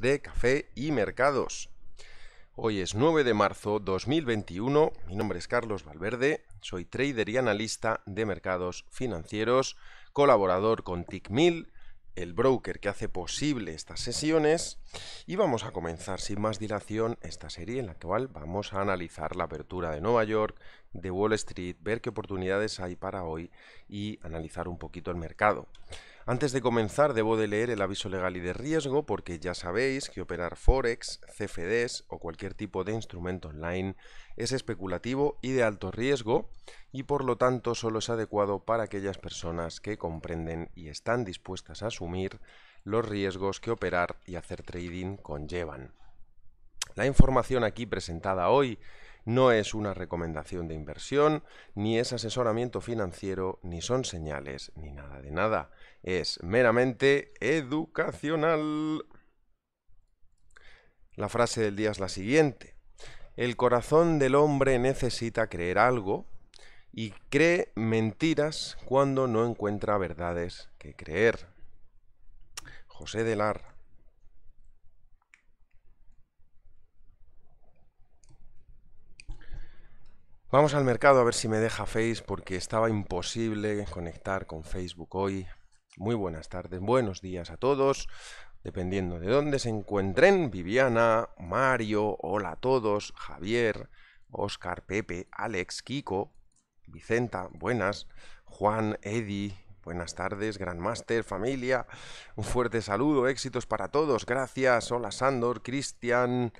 de Café y Mercados. Hoy es 9 de marzo 2021, mi nombre es Carlos Valverde, soy trader y analista de mercados financieros, colaborador con TICMIL, el broker que hace posible estas sesiones y vamos a comenzar sin más dilación esta serie en la cual vamos a analizar la apertura de Nueva York, de Wall Street, ver qué oportunidades hay para hoy y analizar un poquito el mercado. Antes de comenzar debo de leer el aviso legal y de riesgo porque ya sabéis que operar forex, CFDs o cualquier tipo de instrumento online es especulativo y de alto riesgo y por lo tanto solo es adecuado para aquellas personas que comprenden y están dispuestas a asumir los riesgos que operar y hacer trading conllevan. La información aquí presentada hoy no es una recomendación de inversión, ni es asesoramiento financiero, ni son señales, ni nada de nada es meramente educacional. La frase del día es la siguiente. El corazón del hombre necesita creer algo y cree mentiras cuando no encuentra verdades que creer. José Delar. Vamos al mercado a ver si me deja Face porque estaba imposible conectar con Facebook hoy. Muy buenas tardes, buenos días a todos, dependiendo de dónde se encuentren, Viviana, Mario, hola a todos, Javier, Oscar, Pepe, Alex, Kiko, Vicenta, buenas, Juan, Eddie, buenas tardes, Gran Master, familia, un fuerte saludo, éxitos para todos, gracias, hola Sandor, Cristian,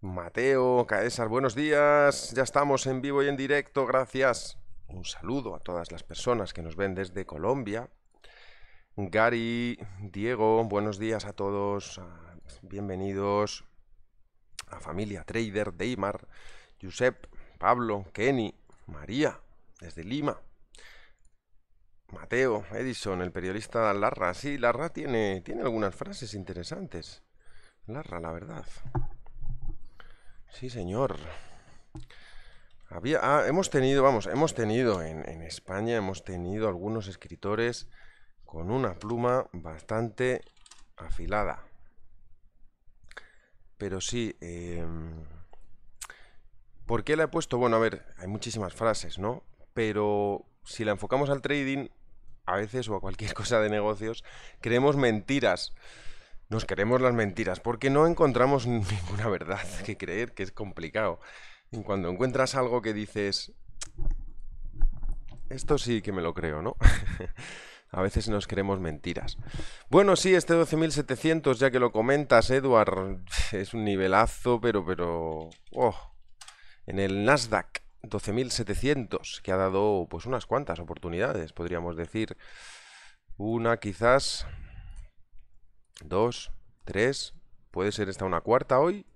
Mateo, Caesar, buenos días, ya estamos en vivo y en directo, gracias. Un saludo a todas las personas que nos ven desde Colombia, Gary, Diego, buenos días a todos, bienvenidos a familia Trader, Deimar, Josep, Pablo, Kenny, María, desde Lima, Mateo, Edison, el periodista Larra. Sí, Larra tiene, tiene algunas frases interesantes. Larra, la verdad. Sí, señor. Había, ah, hemos tenido, vamos, hemos tenido en España, hemos tenido algunos escritores con una pluma bastante afilada. Pero sí, em, ¿por qué la he puesto? Bueno, a ver, hay muchísimas frases, ¿no? Pero si la enfocamos al trading, a veces o a cualquier cosa de negocios, creemos mentiras. Nos queremos las mentiras porque no encontramos ninguna verdad que creer, que es complicado. cuando encuentras algo que dices, esto sí que me lo creo, ¿no? A veces nos queremos mentiras. Bueno, sí, este 12.700, ya que lo comentas, Edward, es un nivelazo, pero, pero... Oh. En el Nasdaq 12.700, que ha dado pues unas cuantas oportunidades, podríamos decir. Una quizás, dos, tres, puede ser esta una cuarta hoy.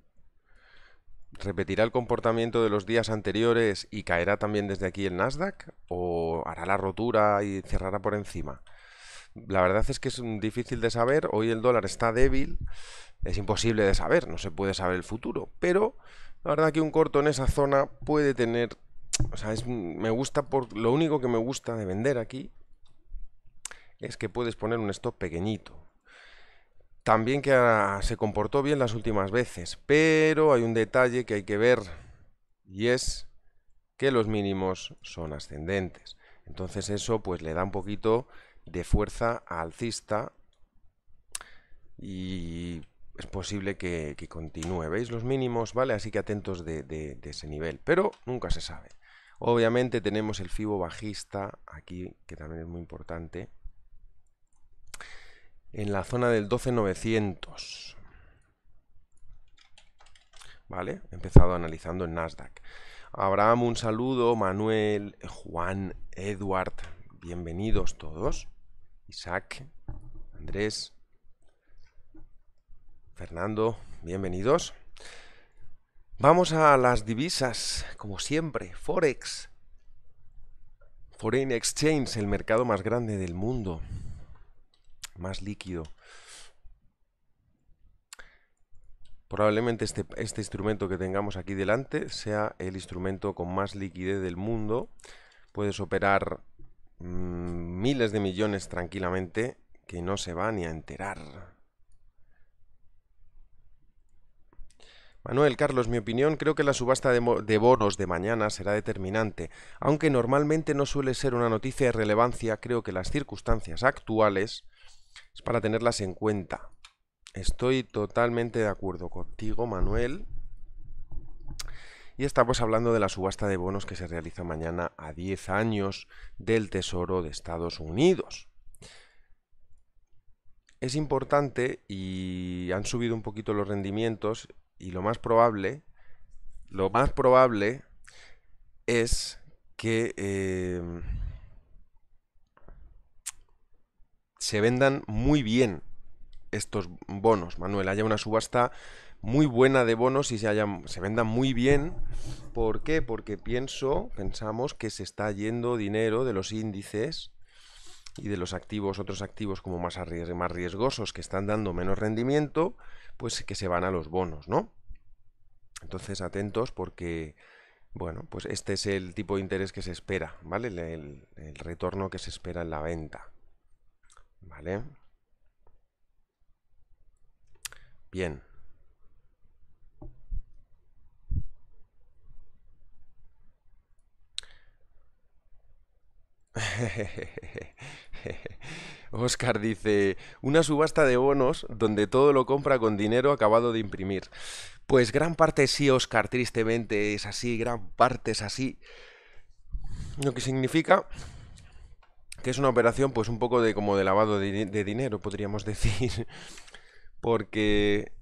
¿Repetirá el comportamiento de los días anteriores y caerá también desde aquí el Nasdaq? ¿O hará la rotura y cerrará por encima? La verdad es que es difícil de saber. Hoy el dólar está débil. Es imposible de saber. No se puede saber el futuro. Pero la verdad que un corto en esa zona puede tener... O sea, me gusta por... Lo único que me gusta de vender aquí es que puedes poner un stop pequeñito. También que ah, se comportó bien las últimas veces, pero hay un detalle que hay que ver y es que los mínimos son ascendentes. Entonces eso pues le da un poquito de fuerza alcista y es posible que, continúe. ¿Veis los mínimos? ¿Vale? Así que atentos de, de ese nivel, pero nunca se sabe. Obviamente tenemos el fibo bajista aquí, que también es muy importante en la zona del 12900. ¿Vale? He empezado analizando en Nasdaq. Abraham, un saludo. Manuel, Juan, Edward, bienvenidos todos. Isaac, Andrés, Fernando, bienvenidos. Vamos a las divisas, como siempre, Forex. Foreign Exchange, el mercado más grande del mundo más líquido. Probablemente este, este, instrumento que tengamos aquí delante sea el instrumento con más liquidez del mundo. Puedes operar mm, miles de millones tranquilamente que no se va ni a enterar. Manuel, Carlos, mi opinión, creo que la subasta de, de, bonos de mañana será determinante. Aunque normalmente no suele ser una noticia de relevancia, creo que las circunstancias actuales es para tenerlas en cuenta. Estoy totalmente de acuerdo contigo, Manuel. Y estamos hablando de la subasta de bonos que se realiza mañana a 10 años del Tesoro de Estados Unidos. Es importante y han subido un poquito los rendimientos y lo más probable, lo más probable es que eh, se vendan muy bien estos bonos, Manuel, haya una subasta muy buena de bonos y se, se vendan muy bien. ¿Por qué? Porque pienso, pensamos que se está yendo dinero de los índices y de los activos, otros activos como más, arries, más riesgosos que están dando menos rendimiento, pues que se van a los bonos, ¿no? Entonces, atentos porque, bueno, pues este es el tipo de interés que se espera, ¿vale? el retorno que se espera en la venta. ¿Vale? Bien. Oscar dice, una subasta de bonos donde todo lo compra con dinero acabado de imprimir. Pues gran parte sí, Oscar, tristemente es así, gran parte es así. Lo que significa que es una operación pues un poco de como de lavado de, dinero, podríamos decir, porque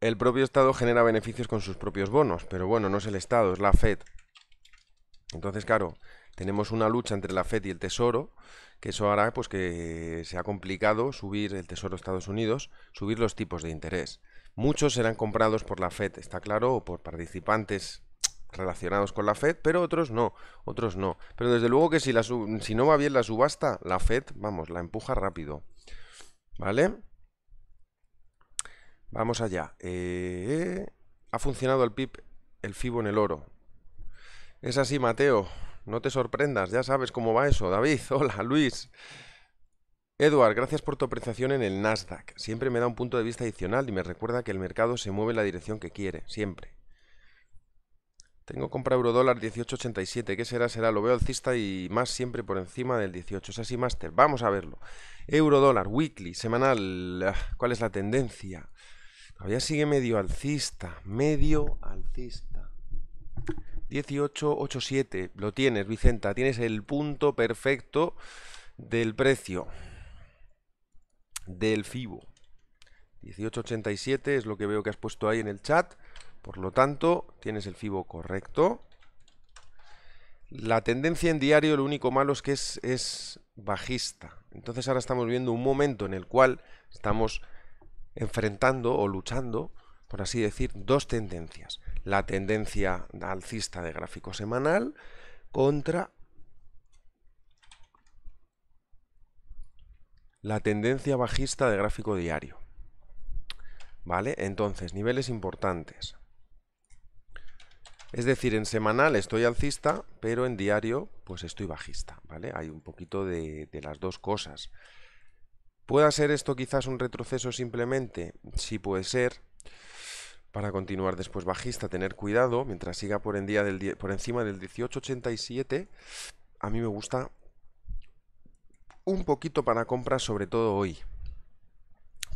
el propio Estado genera beneficios con sus propios bonos, pero bueno, no es el Estado, es la Fed. Entonces, claro, tenemos una lucha entre la Fed y el Tesoro, que eso hará pues que sea complicado subir el Tesoro de Estados Unidos, subir los tipos de interés. Muchos serán comprados por la Fed, está claro, o por participantes relacionados con la Fed, pero otros no, otros no. Pero desde luego que si, si no va bien la subasta, la Fed, vamos, la empuja rápido. ¿Vale? Vamos allá. Eh, ha funcionado el PIB, el FIBO en el oro. Es así, Mateo. No te sorprendas, ya sabes cómo va eso. David, hola, Luis. Edward, gracias por tu apreciación en el Nasdaq. Siempre me da un punto de vista adicional y me recuerda que el mercado se mueve en la dirección que quiere, siempre. Tengo compra eurodólar 18.87. ¿Qué será? Será, lo veo alcista y más siempre por encima del 18. Es así, Master. Vamos a verlo. Eurodólar, weekly, semanal. Ah, ¿Cuál es la tendencia? Todavía sigue medio alcista. Medio alcista. 18.87. Lo tienes, Vicenta. Tienes el punto perfecto del precio del FIBO. 18.87 es lo que veo que has puesto ahí en el chat. Por lo tanto, tienes el FIBO correcto. La tendencia en diario, lo único malo es que es, bajista. Entonces ahora estamos viendo un momento en el cual estamos enfrentando o luchando, por así decir, dos tendencias. La tendencia alcista de gráfico semanal contra la tendencia bajista de gráfico diario. ¿Vale? Entonces, niveles importantes. Es decir, en semanal estoy alcista, pero en diario pues estoy bajista, ¿vale? Hay un poquito de, las dos cosas. ¿Pueda ser esto quizás un retroceso simplemente? Sí puede ser. Para continuar después bajista, tener cuidado. Mientras siga por, del por encima del 1887, a mí me gusta un poquito para compras, sobre todo hoy.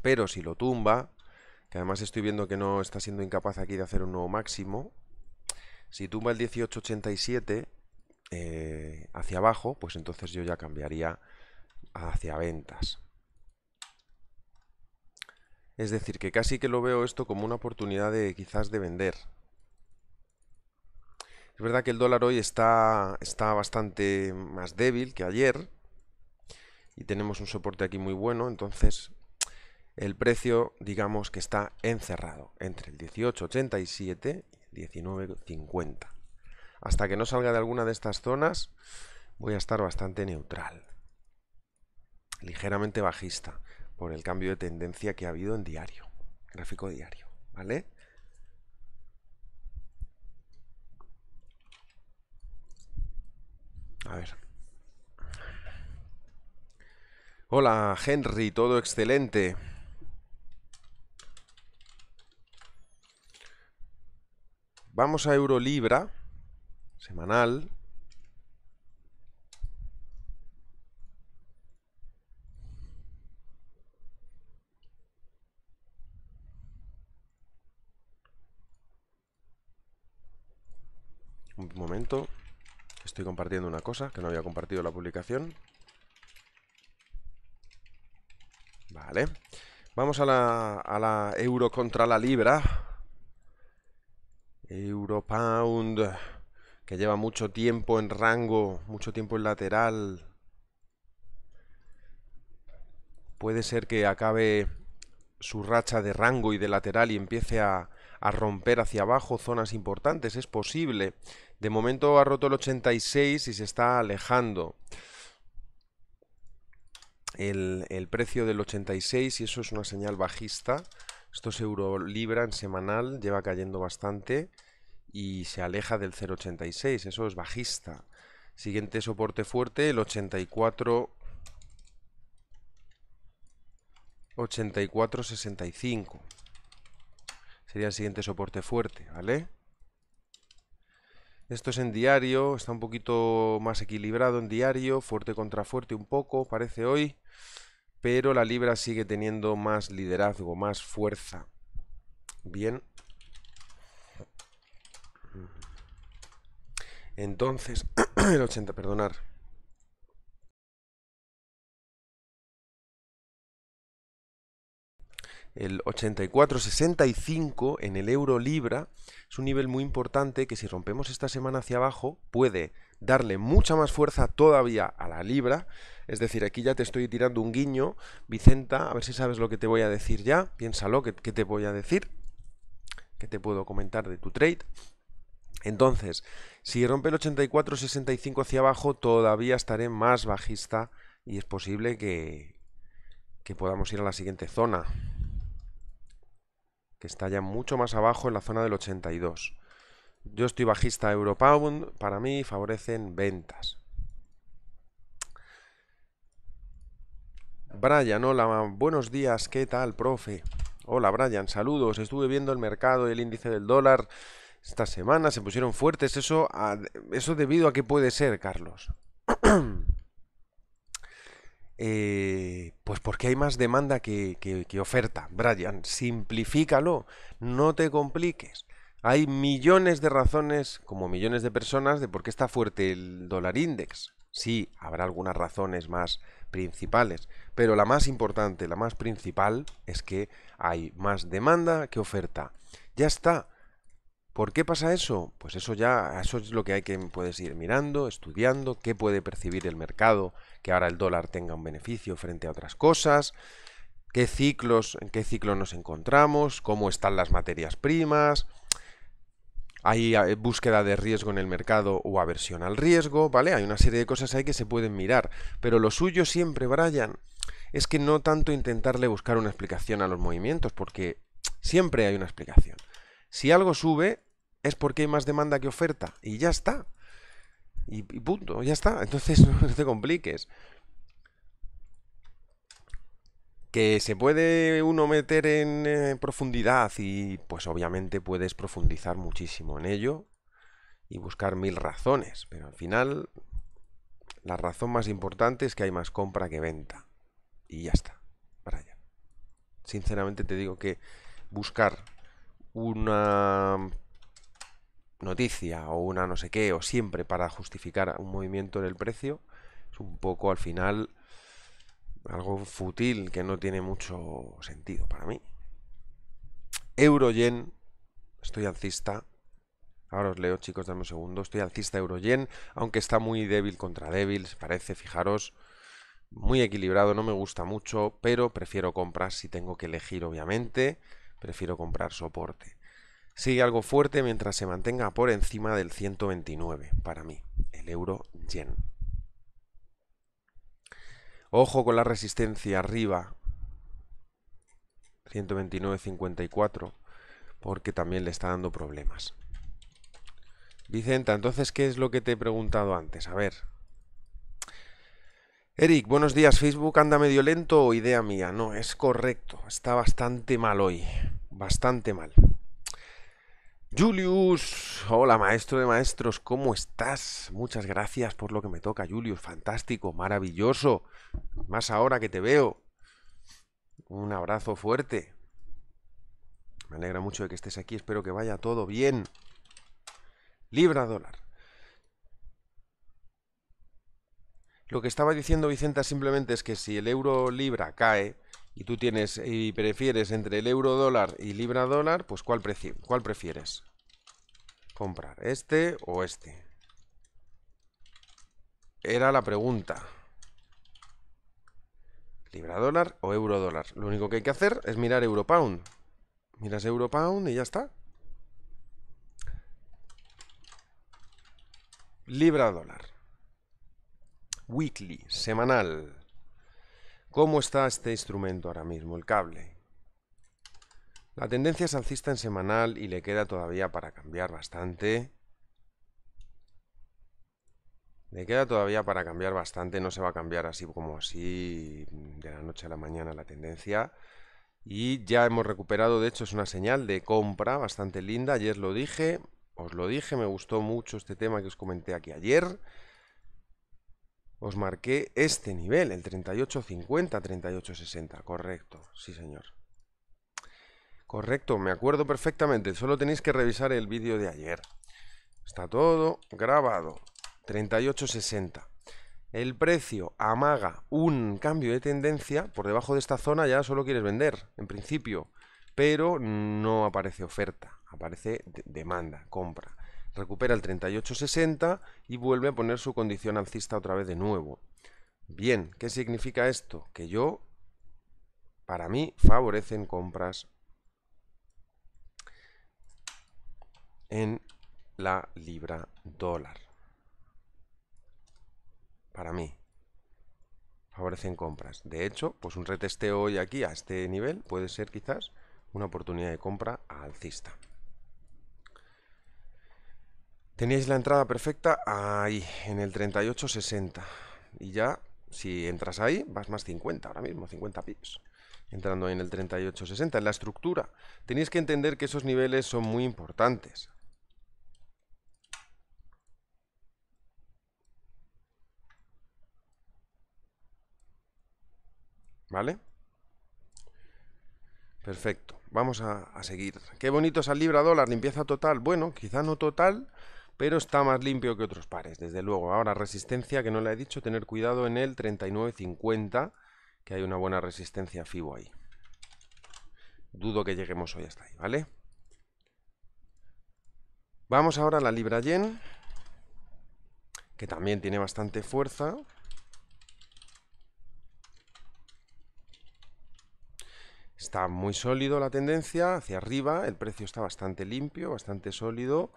Pero si lo tumba, que además estoy viendo que no está siendo incapaz aquí de hacer un nuevo máximo, si tumba el 1887 eh, hacia abajo, pues entonces yo ya cambiaría hacia ventas. Es decir, que casi que lo veo esto como una oportunidad de quizás de vender. Es verdad que el dólar hoy está, está bastante más débil que ayer. Y tenemos un soporte aquí muy bueno, entonces el precio digamos que está encerrado entre el 18,87 19,50. Hasta que no salga de alguna de estas zonas, voy a estar bastante neutral. Ligeramente bajista, por el cambio de tendencia que ha habido en diario, gráfico diario, ¿vale? A ver. Hola, Henry, todo excelente. Vamos a Eurolibra, semanal. Un momento, estoy compartiendo una cosa que no había compartido la publicación. Vale. Vamos a la, a la euro contra la libra. Pound que lleva mucho tiempo en rango, mucho tiempo en lateral. Puede ser que acabe su racha de rango y de lateral y empiece a, romper hacia abajo zonas importantes. Es posible. De momento ha roto el 86 y se está alejando. El, el, precio del 86 y eso es una señal bajista. Esto es euro libra en semanal, lleva cayendo bastante y se aleja del 0,86, eso es bajista. Siguiente soporte fuerte, el 84 84.65 sería el siguiente soporte fuerte, ¿vale? Esto es en diario, está un poquito más equilibrado en diario, fuerte contra fuerte un poco, parece hoy pero la libra sigue teniendo más liderazgo, más fuerza. Bien. Entonces, el 80, perdonar. El 84-65 en el euro libra es un nivel muy importante que si rompemos esta semana hacia abajo puede darle mucha más fuerza todavía a la libra. Es decir, aquí ya te estoy tirando un guiño, Vicenta, a ver si sabes lo que te voy a decir ya. Piénsalo, que te voy a decir? ¿Qué te puedo comentar de tu trade? Entonces, si rompe el 84-65 hacia abajo, todavía estaré más bajista y es posible que, que podamos ir a la siguiente zona, que está ya mucho más abajo en la zona del 82. Yo estoy bajista Europound, para mí favorecen ventas. Brian, hola, buenos días, ¿qué tal, profe? Hola, Brian, saludos. Estuve viendo el mercado y el índice del dólar esta semana, se pusieron fuertes. ¿Eso, ah, eso debido a qué puede ser, Carlos? Eh, pues porque hay más demanda que, que, oferta. Brian, simplifícalo, no te compliques. Hay millones de razones, como millones de personas, de por qué está fuerte el dólar index. Sí, habrá algunas razones más principales, pero la más importante, la más principal, es que hay más demanda que oferta. Ya está. ¿Por qué pasa eso? Pues eso ya, eso es lo que hay que puedes ir mirando, estudiando, qué puede percibir el mercado, que ahora el dólar tenga un beneficio frente a otras cosas, qué ciclos, en qué ciclo nos encontramos, cómo están las materias primas, hay eh, búsqueda de riesgo en el mercado o aversión al riesgo, ¿vale? Hay una serie de cosas ahí que se pueden mirar, pero lo suyo siempre, Brian, es que no tanto intentarle buscar una explicación a los movimientos, porque siempre hay una explicación. Si algo sube, es porque hay más demanda que oferta, y ya está. Y, y punto, ya está. Entonces no te compliques que se puede uno meter en eh, profundidad y pues obviamente puedes profundizar muchísimo en ello y buscar mil razones, pero al final la razón más importante es que hay más compra que venta y ya está, para allá. Sinceramente te digo que buscar una noticia o una no sé qué o siempre para justificar un movimiento en el precio es un poco al final algo futil, que no tiene mucho sentido para mí. Euro-yen. estoy alcista. Ahora os leo, chicos, dame un segundo. Estoy alcista euro-yen, aunque está muy débil contra débil, parece, fijaros. Muy equilibrado, no me gusta mucho, pero prefiero comprar si tengo que elegir, obviamente. Prefiero comprar soporte. Sigue algo fuerte mientras se mantenga por encima del 129 para mí, el euro yen. Ojo con la resistencia arriba. 129.54. Porque también le está dando problemas. Vicenta, entonces, ¿qué es lo que te he preguntado antes? A ver. Eric, buenos días. ¿Facebook anda medio lento o idea mía? No, es correcto. Está bastante mal hoy. Bastante mal. Julius, hola maestro de maestros, ¿cómo estás? Muchas gracias por lo que me toca, Julius, fantástico, maravilloso, más ahora que te veo. Un abrazo fuerte. Me alegra mucho de que estés aquí, espero que vaya todo bien. Libra dólar. Lo que estaba diciendo Vicenta simplemente es que si el euro libra cae, y tú tienes y prefieres entre el euro dólar y libra dólar, pues ¿cuál, cuál prefieres? Comprar, este o este. Era la pregunta. Libra dólar o euro dólar. Lo único que hay que hacer es mirar euro pound. Miras euro pound y ya está. Libra dólar. Weekly, semanal. ¿Cómo está este instrumento ahora mismo, el cable? La tendencia es alcista en semanal y le queda todavía para cambiar bastante. Le queda todavía para cambiar bastante, no se va a cambiar así como así de la noche a la mañana la tendencia. Y ya hemos recuperado, de hecho es una señal de compra bastante linda, ayer lo dije, os lo dije, me gustó mucho este tema que os comenté aquí ayer os marqué este nivel, el 3850, 3860, correcto, sí señor. Correcto, me acuerdo perfectamente, solo tenéis que revisar el vídeo de ayer. Está todo grabado, 3860. El precio amaga un cambio de tendencia, por debajo de esta zona ya solo quieres vender, en principio, pero no aparece oferta, aparece demanda, compra recupera el 38,60 y vuelve a poner su condición alcista otra vez de nuevo. Bien, ¿qué significa esto? Que yo, para mí, favorecen compras en la libra dólar. Para mí, favorecen compras. De hecho, pues un retesteo hoy aquí a este nivel puede ser quizás una oportunidad de compra alcista. Teníais la entrada perfecta ahí, en el 3860. Y ya, si entras ahí, vas más 50 ahora mismo, 50 pips. Entrando en el 3860, en la estructura. Tenéis que entender que esos niveles son muy importantes. ¿Vale? Perfecto. Vamos a, a seguir. Qué bonito es el libra dólar, limpieza total. Bueno, quizá no total, pero está más limpio que otros pares, desde luego. Ahora, resistencia, que no le he dicho, tener cuidado en el 39.50, que hay una buena resistencia FIBO ahí. Dudo que lleguemos hoy hasta ahí, ¿vale? Vamos ahora a la Libra Yen, que también tiene bastante fuerza. Está muy sólido la tendencia hacia arriba, el precio está bastante limpio, bastante sólido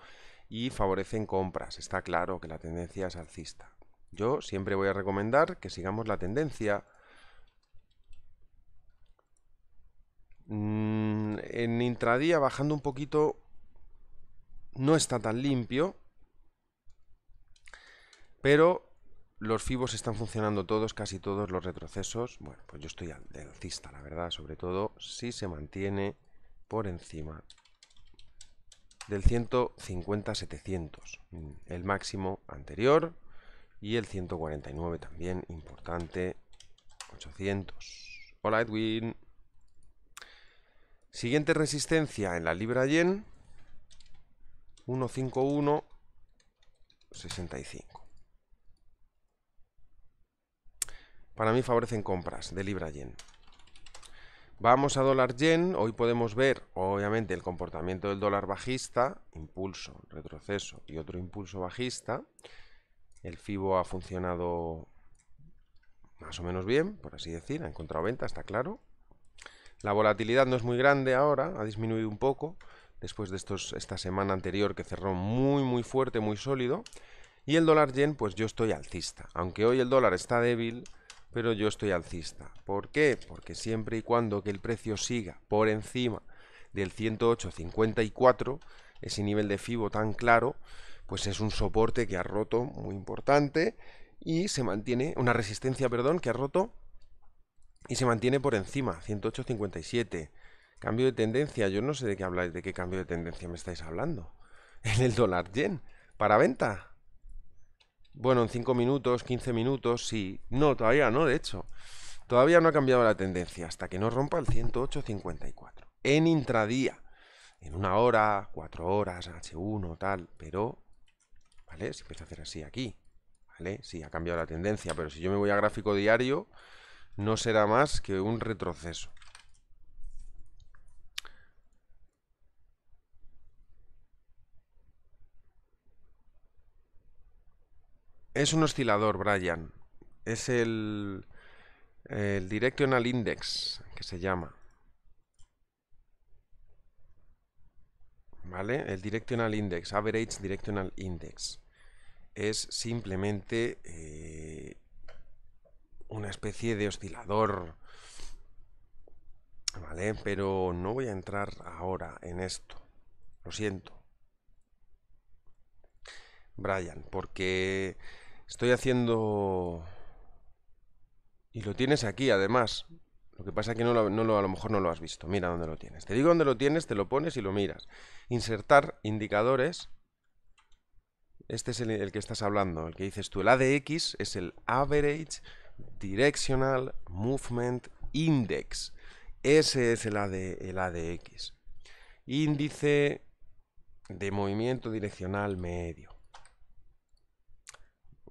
y favorecen compras. Está claro que la tendencia es alcista. Yo siempre voy a recomendar que sigamos la tendencia. Mm, en intradía, bajando un poquito, no está tan limpio, pero los fibos están funcionando todos, casi todos los retrocesos. Bueno, pues yo estoy de alcista, la verdad, sobre todo si se mantiene por encima del 150-700, mm, el máximo anterior y el 149 también, importante, 800. Hola Edwin. Siguiente resistencia en la libra yen, 151-65. Para mí favorecen compras de libra yen. Vamos a dólar yen, hoy podemos ver obviamente el comportamiento del dólar bajista, impulso, retroceso y otro impulso bajista. El FIBO ha funcionado más o menos bien, por así decir, ha encontrado venta, está claro. La volatilidad no es muy grande ahora, ha disminuido un poco después de estos, esta semana anterior que cerró muy muy fuerte, muy sólido. Y el dólar yen, pues yo estoy alcista. Aunque hoy el dólar está débil, pero yo estoy alcista. ¿Por qué? Porque siempre y cuando que el precio siga por encima del 108.54, ese nivel de FIBO tan claro, pues es un soporte que ha roto muy importante y se mantiene, una resistencia, perdón, que ha roto y se mantiene por encima, 108.57. Cambio de tendencia, yo no sé de qué habláis, de qué cambio de tendencia me estáis hablando. En el dólar yen, para venta. Bueno, en 5 minutos, 15 minutos, sí. No, todavía no, de hecho. Todavía no ha cambiado la tendencia hasta que no rompa el 108.54. En intradía. En una hora, cuatro horas, H1, tal. Pero, ¿vale? Si empieza a hacer así aquí, ¿vale? Sí, ha cambiado la tendencia, pero si yo me voy a gráfico diario, no será más que un retroceso. Es un oscilador, Brian. Es el, el Directional Index, que se llama. ¿Vale? El Directional Index, Average Directional Index. Es simplemente eh, una especie de oscilador. ¿Vale? Pero no voy a entrar ahora en esto. Lo siento. Brian, porque Estoy haciendo... Y lo tienes aquí, además. Lo que pasa es que a lo mejor no lo has visto. Mira dónde lo tienes. Te digo dónde lo tienes, te lo pones y lo miras. Insertar indicadores. Este es el, que estás hablando, el que dices tú. El ADX es el Average Directional Movement Index. Ese es el, AD, el ADX. Índice de movimiento direccional medio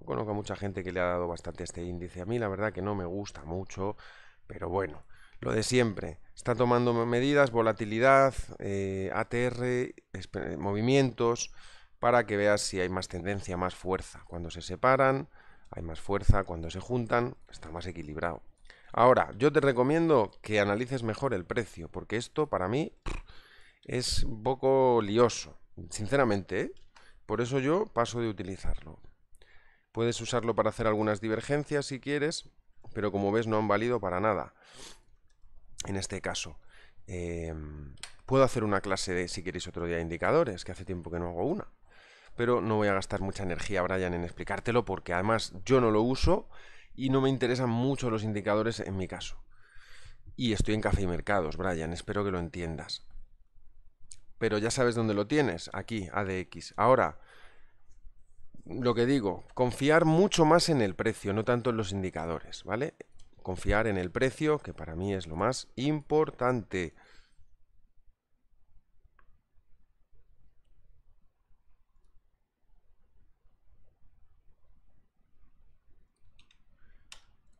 conozco a mucha gente que le ha dado bastante este índice. A mí la verdad que no me gusta mucho, pero bueno, lo de siempre. Está tomando medidas, volatilidad, eh, ATR, movimientos, para que veas si hay más tendencia, más fuerza. Cuando se separan, hay más fuerza, cuando se juntan, está más equilibrado. Ahora, yo te recomiendo que analices mejor el precio, porque esto para mí es un poco lioso, sinceramente. ¿eh? Por eso yo paso de utilizarlo. Puedes usarlo para hacer algunas divergencias si quieres, pero como ves no han valido para nada. En este caso, em, puedo hacer una clase de, si queréis, otro día indicadores, que hace tiempo que no hago una. Pero no voy a gastar mucha energía, Brian, en explicártelo, porque además yo no lo uso y no me interesan mucho los indicadores en mi caso. Y estoy en Café y Mercados, Brian, espero que lo entiendas. Pero ya sabes dónde lo tienes, aquí, ADX. Ahora, lo que digo, confiar mucho más en el precio, no tanto en los indicadores, ¿vale? Confiar en el precio, que para mí es lo más importante.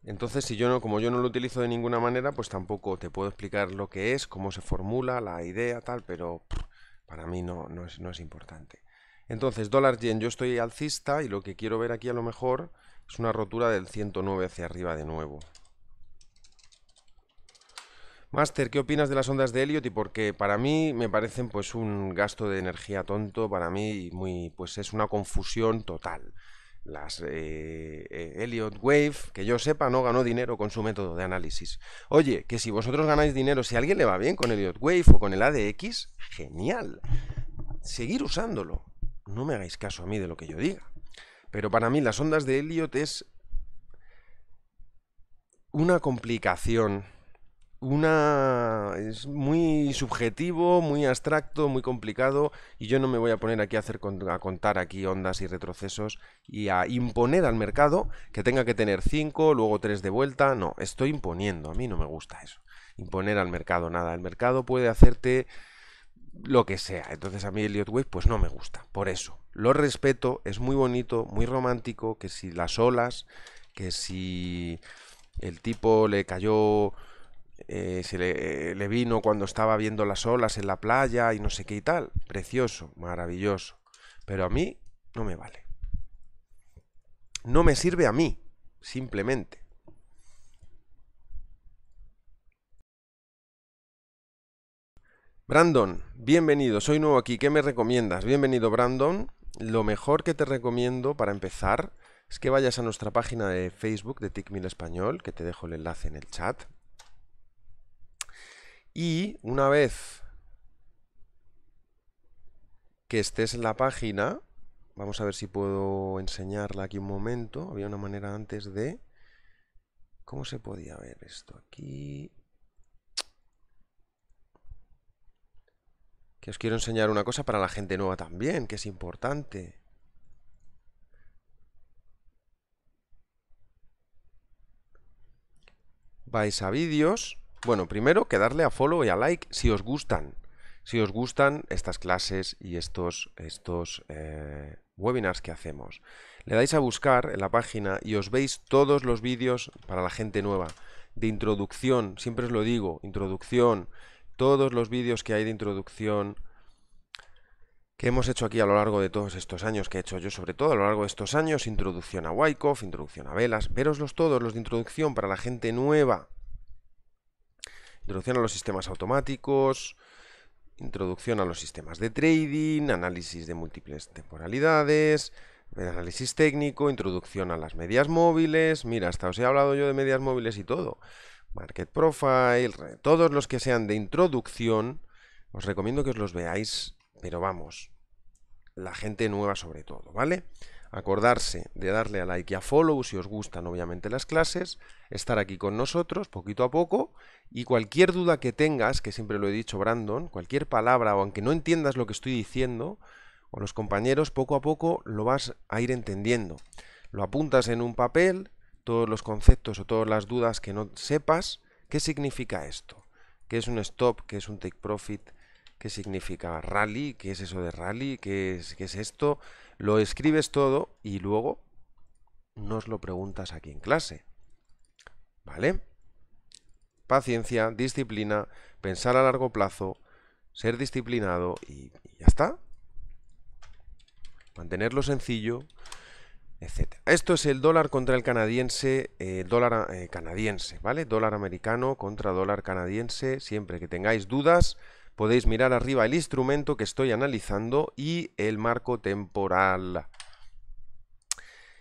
Entonces, si yo no, como yo no lo utilizo de ninguna manera, pues tampoco te puedo explicar lo que es, cómo se formula, la idea, tal, pero para mí no es importante. Entonces, dólar yen, yo estoy alcista y lo que quiero ver aquí a lo mejor es una rotura del 109 hacia arriba de nuevo. Master, ¿qué opinas de las ondas de Elliot? Y porque para mí me parecen pues un gasto de energía tonto, para mí muy pues es una confusión total. Las eh, eh, Elliot Wave, que yo sepa, no ganó dinero con su método de análisis. Oye, que si vosotros ganáis dinero, si a alguien le va bien con Elliot Wave o con el ADX, genial. Seguir usándolo no me hagáis caso a mí de lo que yo diga, pero para mí las ondas de Elliot es una complicación, una es muy subjetivo, muy abstracto, muy complicado y yo no me voy a poner aquí a hacer a contar aquí ondas y retrocesos y a imponer al mercado que tenga que tener 5, luego tres de vuelta, no, estoy imponiendo, a mí no me gusta eso. Imponer al mercado nada, el mercado puede hacerte lo que sea. Entonces a mí Elliot Wave pues no me gusta, por eso. Lo respeto, es muy bonito, muy romántico, que si las olas, que si el tipo le cayó, eh, se le, eh, le vino cuando estaba viendo las olas en la playa y no sé qué y tal. Precioso, maravilloso. Pero a mí no me vale. No me sirve a mí, simplemente. Brandon, bienvenido, soy nuevo aquí, ¿qué me recomiendas? Bienvenido Brandon, lo mejor que te recomiendo para empezar es que vayas a nuestra página de Facebook de TICMIL Español, que te dejo el enlace en el chat. Y una vez que estés en la página, vamos a ver si puedo enseñarla aquí un momento, había una manera antes de... ¿Cómo se podía ver esto aquí? Que os quiero enseñar una cosa para la gente nueva también, que es importante. Vais a vídeos. Bueno, primero que darle a follow y a like si os gustan. Si os gustan estas clases y estos, estos eh, webinars que hacemos. Le dais a buscar en la página y os veis todos los vídeos para la gente nueva. De introducción, siempre os lo digo, introducción, todos los vídeos que hay de introducción que hemos hecho aquí a lo largo de todos estos años, que he hecho yo sobre todo a lo largo de estos años, introducción a Wyckoff, introducción a velas, veroslos todos, los de introducción para la gente nueva, introducción a los sistemas automáticos, introducción a los sistemas de trading, análisis de múltiples temporalidades, análisis técnico, introducción a las medias móviles, mira, hasta os he hablado yo de medias móviles y todo. Market Profile, todos los que sean de introducción, os recomiendo que os los veáis, pero vamos, la gente nueva sobre todo, ¿vale? Acordarse de darle a like y a follow si os gustan obviamente las clases, estar aquí con nosotros poquito a poco y cualquier duda que tengas, que siempre lo he dicho Brandon, cualquier palabra o aunque no entiendas lo que estoy diciendo, o los compañeros poco a poco lo vas a ir entendiendo. Lo apuntas en un papel, todos los conceptos o todas las dudas que no sepas qué significa esto, qué es un stop, qué es un take profit, qué significa rally, qué es eso de rally, qué es, es esto, lo escribes todo y luego nos lo preguntas aquí en clase. ¿Vale? Paciencia, disciplina, pensar a largo plazo, ser disciplinado y ya está. Mantenerlo sencillo. Esto es el dólar contra el canadiense, el eh, dólar eh, canadiense, ¿vale? Dólar americano contra dólar canadiense. Siempre que tengáis dudas, podéis mirar arriba el instrumento que estoy analizando y el marco temporal.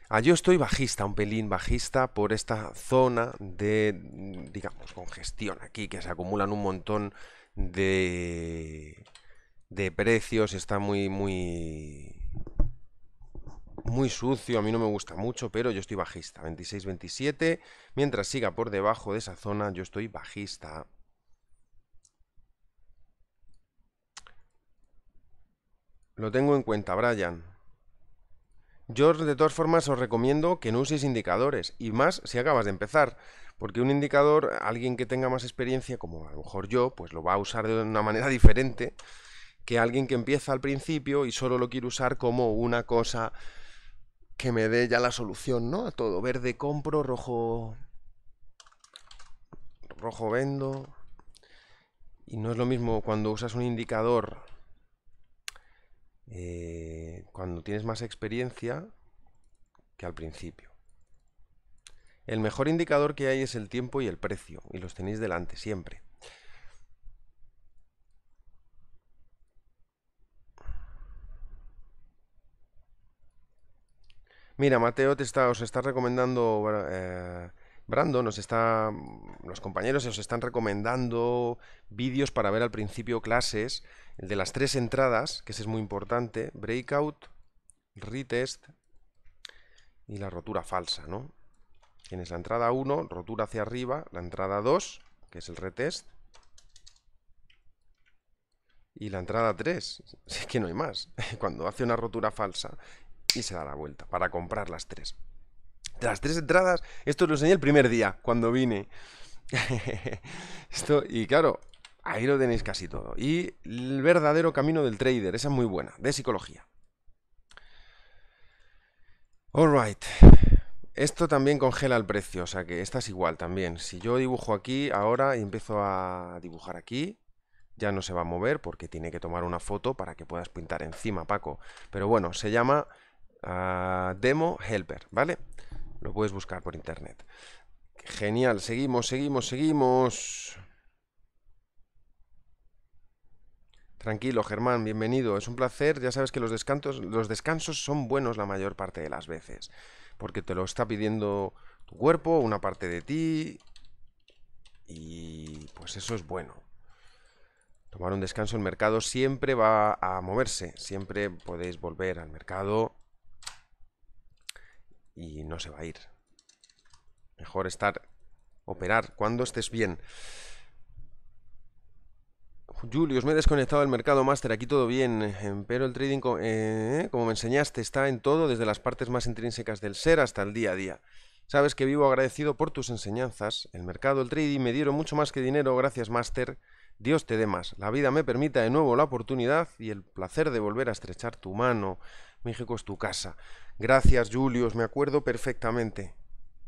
Ah, yo estoy bajista, un pelín bajista por esta zona de, digamos, congestión aquí, que se acumulan un montón de, de precios, está muy, muy, muy sucio, a mí no me gusta mucho, pero yo estoy bajista, 26-27. Mientras siga por debajo de esa zona, yo estoy bajista. Lo tengo en cuenta, Brian. Yo de todas formas os recomiendo que no uséis indicadores, y más si acabas de empezar, porque un indicador, alguien que tenga más experiencia, como a lo mejor yo, pues lo va a usar de una manera diferente que alguien que empieza al principio y solo lo quiere usar como una cosa que me dé ya la solución, ¿no? A todo. Verde compro, rojo... Rojo vendo. Y no es lo mismo cuando usas un indicador. Eh, cuando tienes más experiencia que al principio. El mejor indicador que hay es el tiempo y el precio. Y los tenéis delante siempre. Mira, Mateo te está, os está recomendando, eh, Brando, nos está, mm, los compañeros os están recomendando vídeos para ver al principio clases, el de las tres entradas, que es muy importante, breakout, retest y la rotura falsa, ¿no? Tienes la entrada 1, rotura hacia arriba, la entrada 2, que es el retest, y la entrada 3, es que no hay más. Cuando hace una rotura falsa y se da la vuelta para comprar las tres. las tres entradas, esto lo enseñé el primer día, cuando vine. esto, y claro, ahí lo tenéis casi todo. Y el verdadero camino del trader, esa es muy buena, de psicología. Alright. Esto también congela el precio, o sea que esta es igual también. Si yo dibujo aquí ahora y empiezo a dibujar aquí, ya no se va a mover porque tiene que tomar una foto para que puedas pintar encima, Paco. Pero bueno, se llama demo helper, ¿vale? Lo puedes buscar por internet. Genial, seguimos, seguimos, seguimos. Tranquilo, Germán, bienvenido. Es un placer. Ya sabes que los descansos, los descansos son buenos la mayor parte de las veces. Porque te lo está pidiendo tu cuerpo, una parte de ti. Y pues eso es bueno. Tomar un descanso, el mercado siempre va a moverse. Siempre podéis volver al mercado y no se va a ir. Mejor estar, operar cuando estés bien. Julius, me he desconectado del mercado master, aquí todo bien, eh, pero el trading, eh, como me enseñaste, está en todo, desde las partes más intrínsecas del ser hasta el día a día. Sabes que vivo agradecido por tus enseñanzas, el mercado, el trading me dieron mucho más que dinero, gracias master, Dios te dé más. La vida me permita de nuevo la oportunidad y el placer de volver a estrechar tu mano. México es tu casa. Gracias, Julius, me acuerdo perfectamente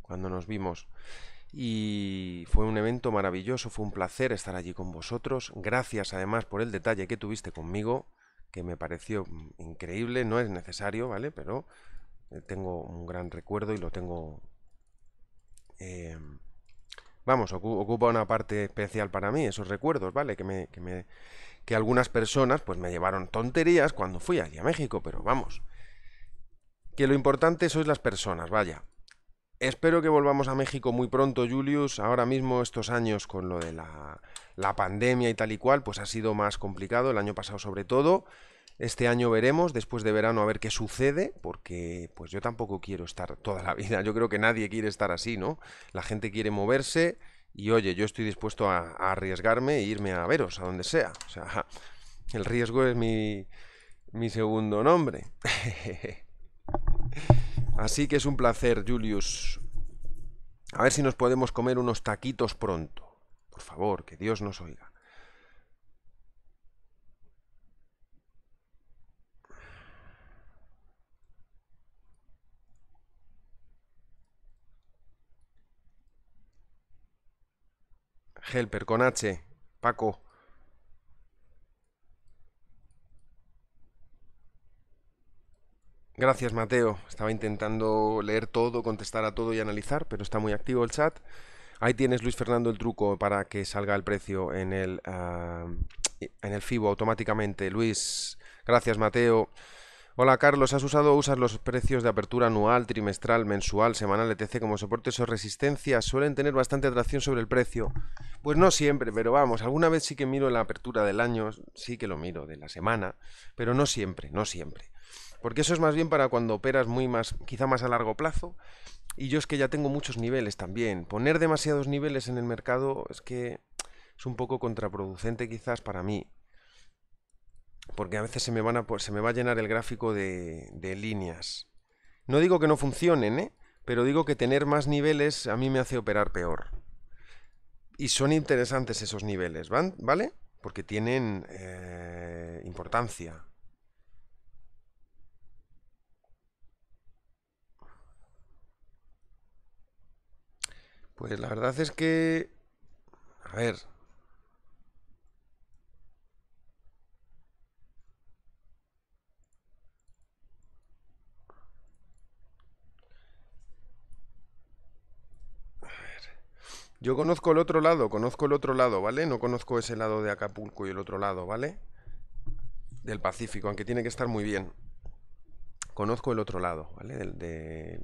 cuando nos vimos. Y fue un evento maravilloso, fue un placer estar allí con vosotros. Gracias además por el detalle que tuviste conmigo, que me pareció mm, increíble, no es necesario, ¿vale? Pero eh, tengo un gran recuerdo y lo tengo... Em, vamos, ocupa una parte especial para mí, esos recuerdos, ¿vale? Que, me, que, me, que algunas personas pues me llevaron tonterías cuando fui allí a México, pero vamos, que lo importante sois las personas, vaya. Espero que volvamos a México muy pronto, Julius. Ahora mismo estos años con lo de la, pandemia y tal y cual, pues ha sido más complicado, el año pasado sobre todo. Este año veremos, después de verano, a ver qué sucede, porque pues yo tampoco quiero estar toda la vida. Yo creo que nadie quiere estar así, ¿no? La gente quiere moverse y oye, yo estoy dispuesto a, arriesgarme e irme a veros, a donde sea. O sea, el riesgo es mi, mi segundo nombre. Así que es un placer, Julius. A ver si nos podemos comer unos taquitos pronto. Por favor, que Dios nos oiga. Helper con H, Paco. Gracias, Mateo. Estaba intentando leer todo, contestar a todo y analizar, pero está muy activo el chat. Ahí tienes, Luis Fernando, el truco para que salga el precio en el, ah, en el FIBO automáticamente. Luis, gracias, Mateo. Hola Carlos, ¿has usado usas los precios de apertura anual, trimestral, mensual, semanal, etc. como soportes o resistencias? Suelen tener bastante atracción sobre el precio. Pues no siempre, pero vamos, alguna vez sí que miro la apertura del año, sí que lo miro de la semana, pero no siempre, no siempre. Porque eso es más bien para cuando operas muy más, quizá más a largo plazo. Y yo es que ya tengo muchos niveles también. Poner demasiados niveles en el mercado es que es un poco contraproducente quizás para mí. Porque a veces se me, va a llenar el gráfico de, líneas. No digo que no funcionen, ¿eh? pero digo que tener más niveles a mí me hace operar peor. Y son interesantes esos niveles, ¿vale? Porque tienen eh, importancia. Pues la verdad es que... A ver... Yo conozco el otro lado, conozco el otro lado, ¿vale? No conozco ese lado de Acapulco y el otro lado, ¿vale? Del Pacífico, aunque tiene que estar muy bien. Conozco el otro lado, ¿vale? de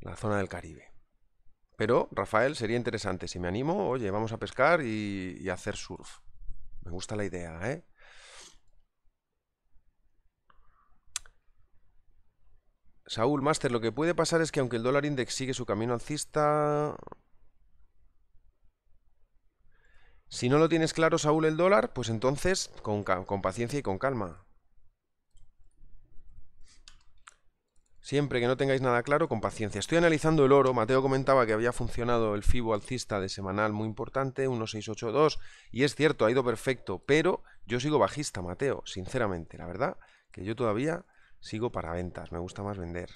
la zona del Caribe. Pero, Rafael, sería interesante. Si me animo, oye, vamos a pescar y, hacer surf. Me gusta la idea, ¿eh? Saúl, Master, lo que puede pasar es que aunque el dólar index sigue su camino alcista... Si no lo tienes claro, Saúl, el dólar, pues entonces con paciencia y con calma. Siempre que no tengáis nada claro, con paciencia. Estoy analizando el oro. Mateo comentaba que había funcionado el FIBO alcista de semanal muy importante, 1682, y es cierto, ha ido perfecto, pero yo sigo bajista, Mateo, sinceramente, la verdad, que yo todavía sigo para ventas, me gusta más vender.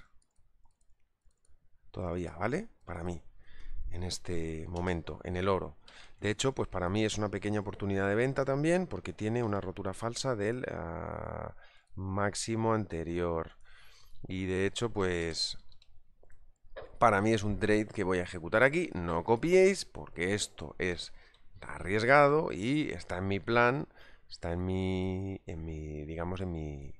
Todavía, ¿vale? Para mí, en este momento, en el oro. De hecho, pues para mí es una pequeña oportunidad de venta también, porque tiene una rotura falsa del ah, máximo anterior. Y de hecho, pues... Para mí es un trade que voy a ejecutar aquí. No copiéis, porque esto es arriesgado y está en mi plan, está en mi, en mi digamos, en mi...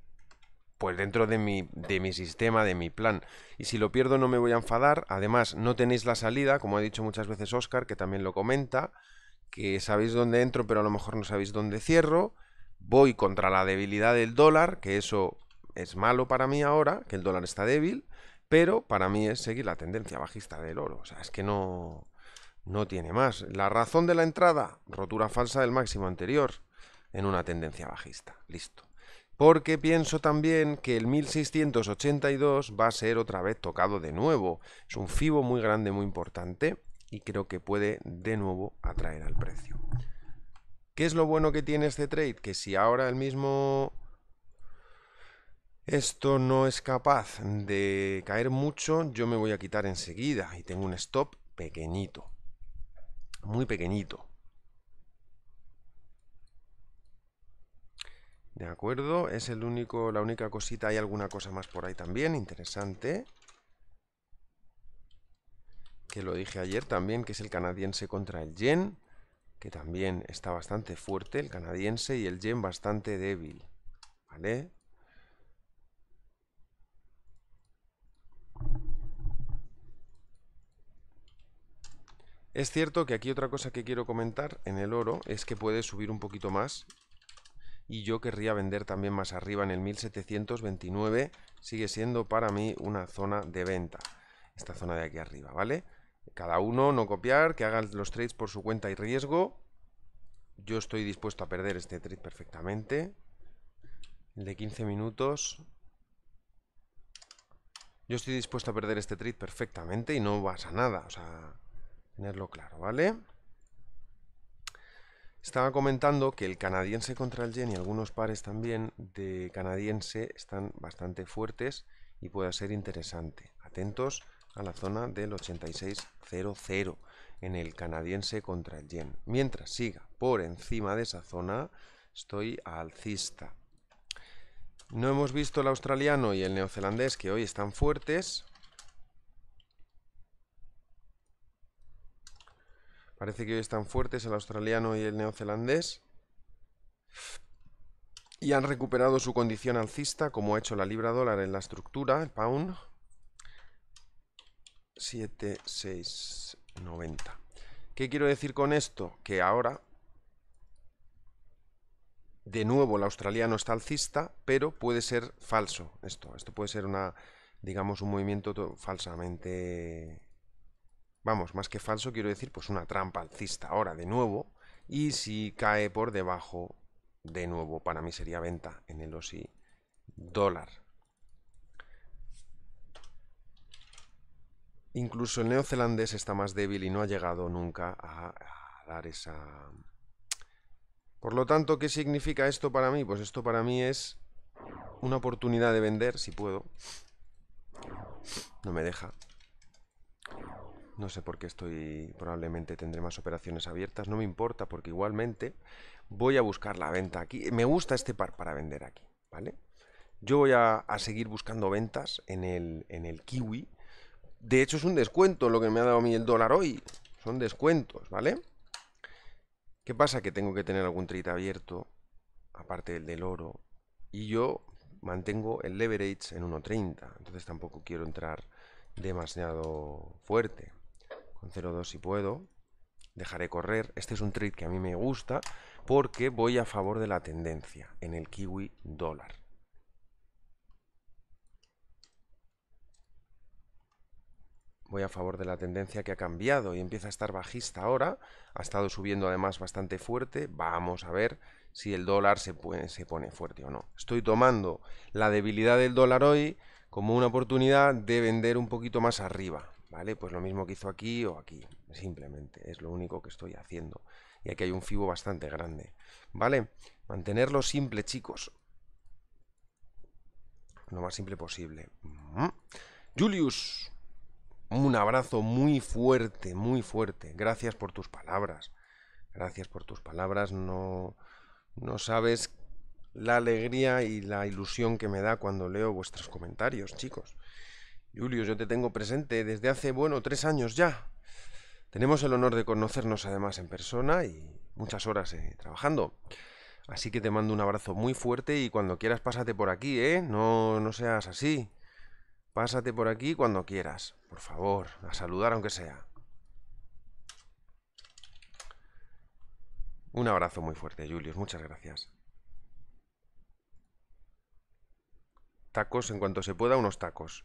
Pues dentro de mi, de mi sistema, de mi plan. Y si lo pierdo no me voy a enfadar. Además, no tenéis la salida, como he dicho muchas veces Oscar, que también lo comenta, que sabéis dónde entro, pero a lo mejor no sabéis dónde cierro. Voy contra la debilidad del dólar, que eso es malo para mí ahora, que el dólar está débil, pero para mí es seguir la tendencia bajista del oro. O sea, es que no, no tiene más. La razón de la entrada, rotura falsa del máximo anterior en una tendencia bajista. Listo. Porque pienso también que el 1682 va a ser otra vez tocado de nuevo. Es un FIBO muy grande, muy importante y creo que puede de nuevo atraer al precio. ¿Qué es lo bueno que tiene este trade? Que si ahora el mismo esto no es capaz de caer mucho, yo me voy a quitar enseguida y tengo un stop pequeñito, muy pequeñito. De acuerdo, es el único, la única cosita, hay alguna cosa más por ahí también, interesante. Que lo dije ayer también, que es el canadiense contra el yen, que también está bastante fuerte el canadiense y el yen bastante débil. ¿Vale? Es cierto que aquí otra cosa que quiero comentar en el oro es que puede subir un poquito más y yo querría vender también más arriba en el 1729, sigue siendo para mí una zona de venta, esta zona de aquí arriba, ¿vale? Cada uno no copiar, que hagan los trades por su cuenta y riesgo. Yo estoy dispuesto a perder este trade perfectamente. El de 15 minutos, yo estoy dispuesto a perder este trade perfectamente y no vas a nada. O sea, Tenerlo claro, ¿vale? Estaba comentando que el canadiense contra el yen y algunos pares también de canadiense están bastante fuertes y puede ser interesante. Atentos a la zona del 86.00 en el canadiense contra el yen. Mientras siga por encima de esa zona, estoy alcista. No hemos visto el australiano y el neozelandés que hoy están fuertes, Parece que hoy están fuertes el australiano y el neozelandés. Y han recuperado su condición alcista, como ha hecho la libra dólar en la estructura, el pound. 7,690. ¿Qué quiero decir con esto? Que ahora, de nuevo, el australiano está alcista, pero puede ser falso esto. Esto puede ser una, digamos, un movimiento falsamente vamos, más que falso, quiero decir, pues una trampa alcista ahora de nuevo. Y si cae por debajo, de nuevo, para mí sería venta en el OSI dólar. Incluso el neozelandés está más débil y no ha llegado nunca a, a dar esa... Por lo tanto, ¿qué significa esto para mí? Pues esto para mí es una oportunidad de vender, si puedo. No me deja. No sé por qué estoy... Probablemente tendré más operaciones abiertas. No me importa porque igualmente voy a buscar la venta aquí. Me gusta este par para vender aquí, ¿vale? Yo voy a, seguir buscando ventas en el, en el kiwi. De hecho es un descuento lo que me ha dado a mí el dólar hoy. Son descuentos, ¿vale? ¿Qué pasa? Que tengo que tener algún trade abierto, aparte del del oro. Y yo mantengo el leverage en 1.30. Entonces tampoco quiero entrar demasiado fuerte. Con 0.2 si puedo. Dejaré correr. Este es un trade que a mí me gusta porque voy a favor de la tendencia en el kiwi dólar. voy a favor de la tendencia que ha cambiado y empieza a estar bajista ahora. Ha estado subiendo además bastante fuerte. Vamos a ver si el dólar se, pone fuerte o no. Estoy tomando la debilidad del dólar hoy como una oportunidad de vender un poquito más arriba. ¿Vale? Pues lo mismo que hizo aquí o aquí, simplemente, es lo único que estoy haciendo. Y aquí hay un fibo bastante grande, ¿vale? Mantenerlo simple, chicos. Lo más simple posible. Mm. Julius, un abrazo muy fuerte, muy fuerte. Gracias por tus palabras. Gracias por tus palabras. No, no sabes la alegría y la ilusión que me da cuando leo vuestros comentarios, chicos. Julio, yo te tengo presente desde hace, bueno, tres años ya. Tenemos el honor de conocernos además en persona y muchas horas eh, trabajando. Así que te mando un abrazo muy fuerte y cuando quieras pásate por aquí, ¿eh? No, no seas así. Pásate por aquí cuando quieras, por favor, a saludar aunque sea. Un abrazo muy fuerte, Julio. muchas gracias. Tacos, en cuanto se pueda, unos tacos.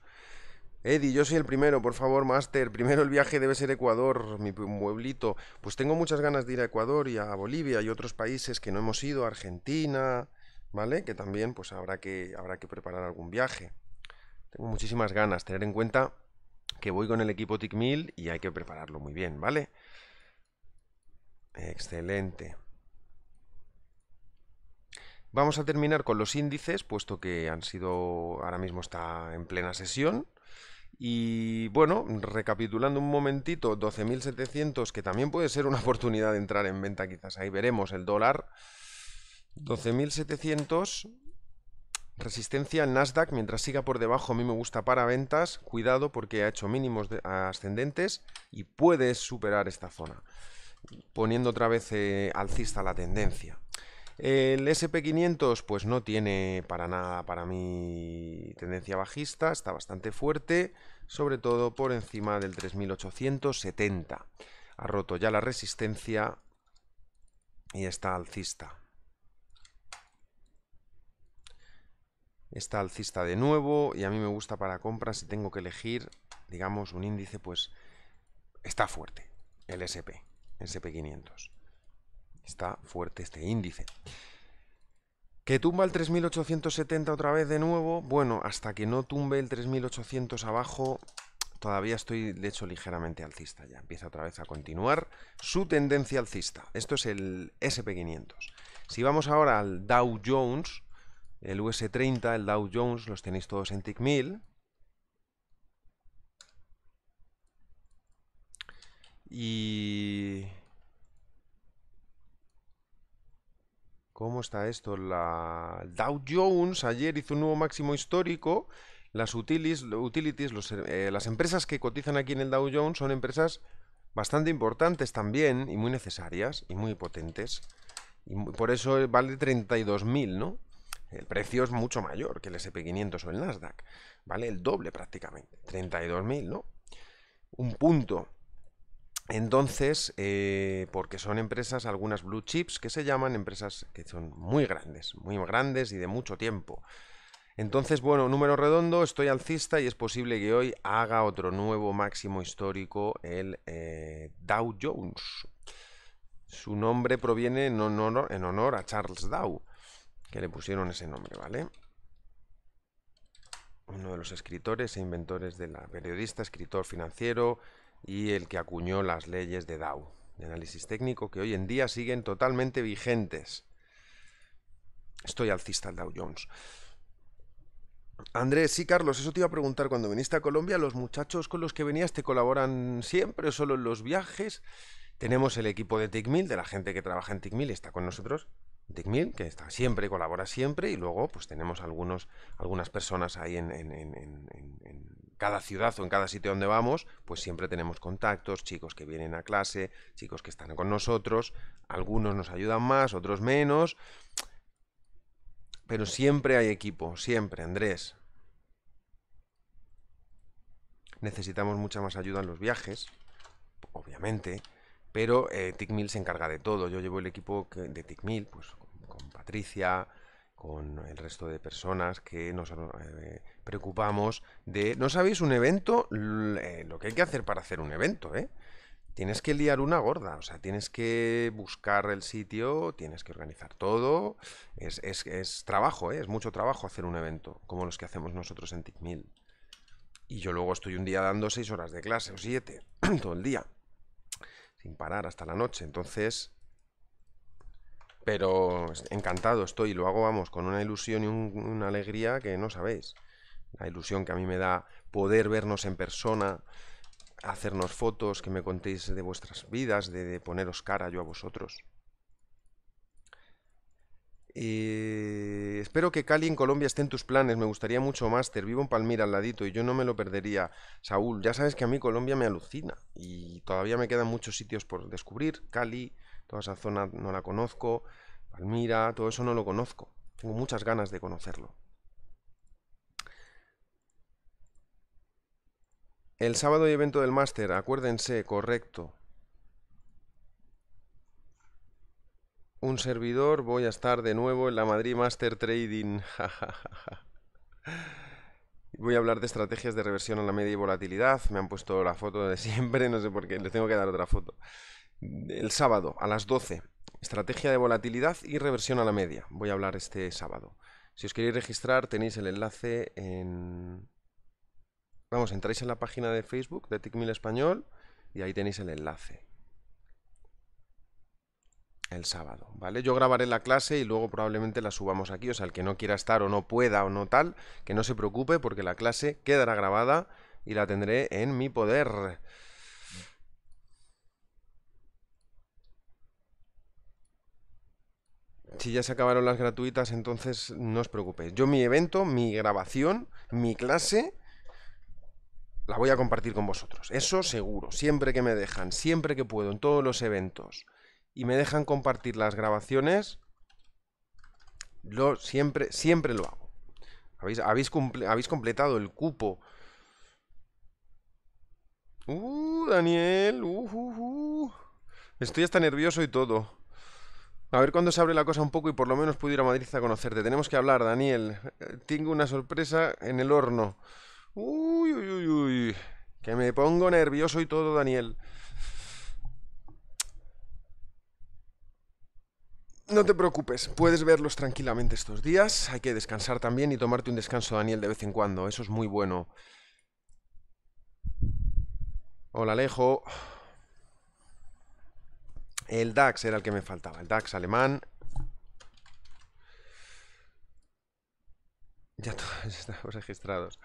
Eddie, yo soy el primero, por favor, Master. Primero el viaje debe ser Ecuador, mi pueblito. Pues tengo muchas ganas de ir a Ecuador y a Bolivia y otros países que no hemos ido, Argentina, ¿vale? Que también pues habrá que, habrá que preparar algún viaje. Tengo muchísimas ganas, tener en cuenta que voy con el equipo TIC 1000 y hay que prepararlo muy bien, ¿vale? Excelente. Vamos a terminar con los índices, puesto que han sido, ahora mismo está en plena sesión. Y bueno, recapitulando un momentito, 12.700, que también puede ser una oportunidad de entrar en venta quizás, ahí veremos el dólar. 12.700, resistencia al Nasdaq, mientras siga por debajo, a mí me gusta para ventas, cuidado porque ha hecho mínimos ascendentes y puede superar esta zona, poniendo otra vez eh, alcista la tendencia. El SP500 pues no tiene para nada, para mí, tendencia bajista, está bastante fuerte, sobre todo por encima del 3870. Ha roto ya la resistencia y está alcista. Está alcista de nuevo y a mí me gusta para compras si tengo que elegir, digamos, un índice, pues está fuerte, el SP, SP500. Está fuerte este índice. ¿Que tumba el 3870 otra vez de nuevo? Bueno, hasta que no tumbe el 3800 abajo, todavía estoy, de hecho, ligeramente alcista ya. Empieza otra vez a continuar su tendencia alcista. Esto es el SP500. Si vamos ahora al Dow Jones, el US30, el Dow Jones, los tenéis todos en TIC 1000. Y ¿Cómo está esto? La Dow Jones ayer hizo un nuevo máximo histórico. Las utilities, eh, las empresas que cotizan aquí en el Dow Jones son empresas bastante importantes también y muy necesarias y muy potentes. Y por eso vale 32.000, ¿no? El precio es mucho mayor que el SP500 o el Nasdaq. Vale el doble prácticamente. 32.000, ¿no? Un punto. Entonces, eh, porque son empresas, algunas blue chips, que se llaman empresas que son muy grandes, muy grandes y de mucho tiempo. Entonces, bueno, número redondo, estoy alcista y es posible que hoy haga otro nuevo máximo histórico, el eh, Dow Jones. Su nombre proviene en honor a Charles Dow, que le pusieron ese nombre, ¿vale? Uno de los escritores e inventores de la periodista, escritor financiero, y el que acuñó las leyes de Dow, de análisis técnico, que hoy en día siguen totalmente vigentes. Estoy alcista al Dow Jones. Andrés, sí, Carlos, eso te iba a preguntar. Cuando viniste a Colombia, ¿los muchachos con los que venías te colaboran siempre, solo en los viajes? Tenemos el equipo de TICMIL, de la gente que trabaja en TICMIL, está con nosotros. Dickmill, que está siempre, colabora siempre, y luego pues tenemos algunos, algunas personas ahí en, cada ciudad o en cada sitio donde vamos, pues siempre tenemos contactos, chicos que vienen a clase, chicos que están con nosotros, algunos nos ayudan más, otros menos, pero siempre hay equipo, siempre, Andrés. Necesitamos mucha más ayuda en los viajes, obviamente, pero eh, TICMIL se encarga de todo. Yo llevo el equipo de TICMIL, pues con Patricia, con el resto de personas que nos eh, preocupamos de... No sabéis un evento, eh, lo que hay que hacer para hacer un evento, ¿eh? Tienes que liar una gorda, o sea, tienes que buscar el sitio, tienes que organizar todo. Es, trabajo, ¿eh? es mucho trabajo hacer un evento, como los que hacemos nosotros en TICMIL. Y yo luego estoy un día dando seis horas de clase o siete, todo el día sin parar hasta la noche. Entonces, pero encantado estoy, lo hago, vamos, con una ilusión y una alegría que no sabéis. La ilusión que a mí me da poder vernos en persona, hacernos fotos, que me contéis de vuestras vidas, de poneros cara yo a vosotros. Eh, espero que Cali en Colombia esté en tus planes. Me gustaría mucho, Master. Vivo en Palmira al ladito y yo no me lo perdería. Saúl, ya sabes que a mí Colombia me alucina y todavía me quedan muchos sitios por descubrir. Cali, toda esa zona no la conozco. Palmira, todo eso no lo conozco. Tengo muchas ganas de conocerlo. El sábado hay evento del máster, acuérdense, correcto. un servidor, voy a estar de nuevo en la Madrid Master Trading. voy a hablar de estrategias de reversión a la media y volatilidad. Me han puesto la foto de siempre, no sé por qué, les tengo que dar otra foto. El sábado a las 12, estrategia de volatilidad y reversión a la media. Voy a hablar este sábado. Si os queréis registrar, tenéis el enlace en... Vamos, entráis en la página de Facebook de TICMIL Español y ahí tenéis el enlace el sábado, ¿vale? Yo grabaré la clase y luego probablemente la subamos aquí, o sea, el que no quiera estar o no pueda o no tal, que no se preocupe porque la clase quedará grabada y la tendré en mi poder. Si ya se acabaron las gratuitas, entonces no os preocupéis. Yo mi evento, mi grabación, mi clase, la voy a compartir con vosotros. Eso seguro, siempre que me dejan, siempre que puedo, en todos los eventos y me dejan compartir las grabaciones, lo, siempre, siempre lo hago. Habéis, habéis, completado el cupo. Uh, Daniel, uh, uh, uh. Estoy hasta nervioso y todo. A ver cuándo se abre la cosa un poco y por lo menos puedo ir a Madrid a conocerte. Tenemos que hablar, Daniel. Eh, tengo una sorpresa en el horno. Uy, uy, uy, uy. Que me pongo nervioso y todo, Daniel. No te preocupes, puedes verlos tranquilamente estos días. Hay que descansar también y tomarte un descanso, Daniel, de vez en cuando. Eso es muy bueno. Hola, Alejo. El DAX era el que me faltaba, el DAX alemán. Ya todos estamos registrados.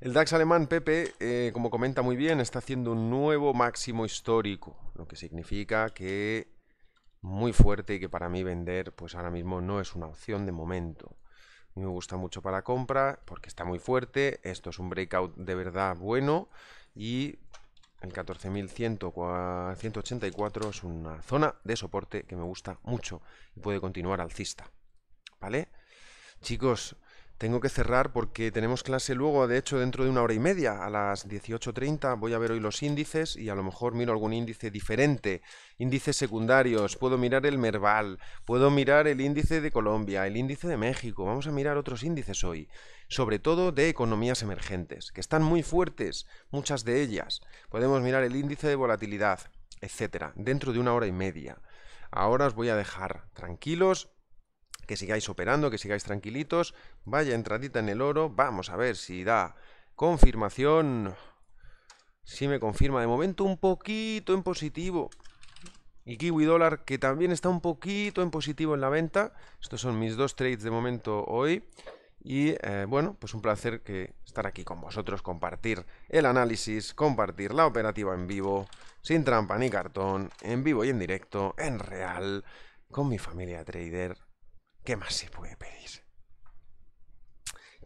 El DAX alemán, Pepe, eh, como comenta muy bien, está haciendo un nuevo máximo histórico, lo que significa que muy fuerte y que para mí vender pues ahora mismo no es una opción de momento. Me gusta mucho para compra porque está muy fuerte, esto es un breakout de verdad bueno y el 14.184 es una zona de soporte que me gusta mucho y puede continuar alcista. ¿Vale? Chicos, tengo que cerrar porque tenemos clase luego, de hecho, dentro de una hora y media, a las 18.30. Voy a ver hoy los índices y a lo mejor miro algún índice diferente. Índices secundarios, puedo mirar el Merval, puedo mirar el índice de Colombia, el índice de México. Vamos a mirar otros índices hoy, sobre todo de economías emergentes, que están muy fuertes, muchas de ellas. Podemos mirar el índice de volatilidad, etcétera, dentro de una hora y media. Ahora os voy a dejar tranquilos que sigáis operando, que sigáis tranquilitos. Vaya entradita en el oro. Vamos a ver si da confirmación. Si me confirma. De momento un poquito en positivo. Y Kiwi Dólar, que también está un poquito en positivo en la venta. Estos son mis dos trades de momento hoy. Y eh, bueno, pues un placer que estar aquí con vosotros, compartir el análisis, compartir la operativa en vivo, sin trampa ni cartón, en vivo y en directo, en real, con mi familia trader. ¿Qué más se puede pedir?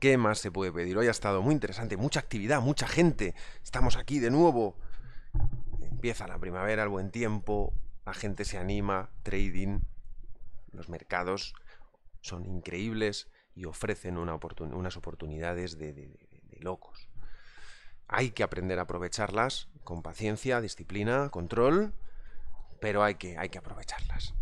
¿Qué más se puede pedir? Hoy ha estado muy interesante, mucha actividad, mucha gente. Estamos aquí de nuevo. Empieza la primavera, el buen tiempo, la gente se anima, trading, los mercados son increíbles y ofrecen una unas oportunidades de, de locos. Hay que aprender a aprovecharlas con paciencia, disciplina, control, pero hay que, hay que aprovecharlas.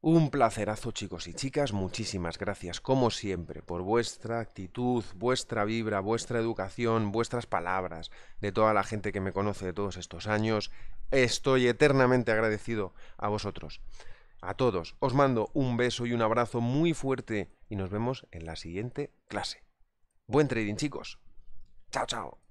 Un placerazo chicos y chicas, muchísimas gracias como siempre por vuestra actitud, vuestra vibra, vuestra educación, vuestras palabras, de toda la gente que me conoce de todos estos años. Estoy eternamente agradecido a vosotros, a todos. Os mando un beso y un abrazo muy fuerte y nos vemos en la siguiente clase. Buen trading chicos. Chao, chao.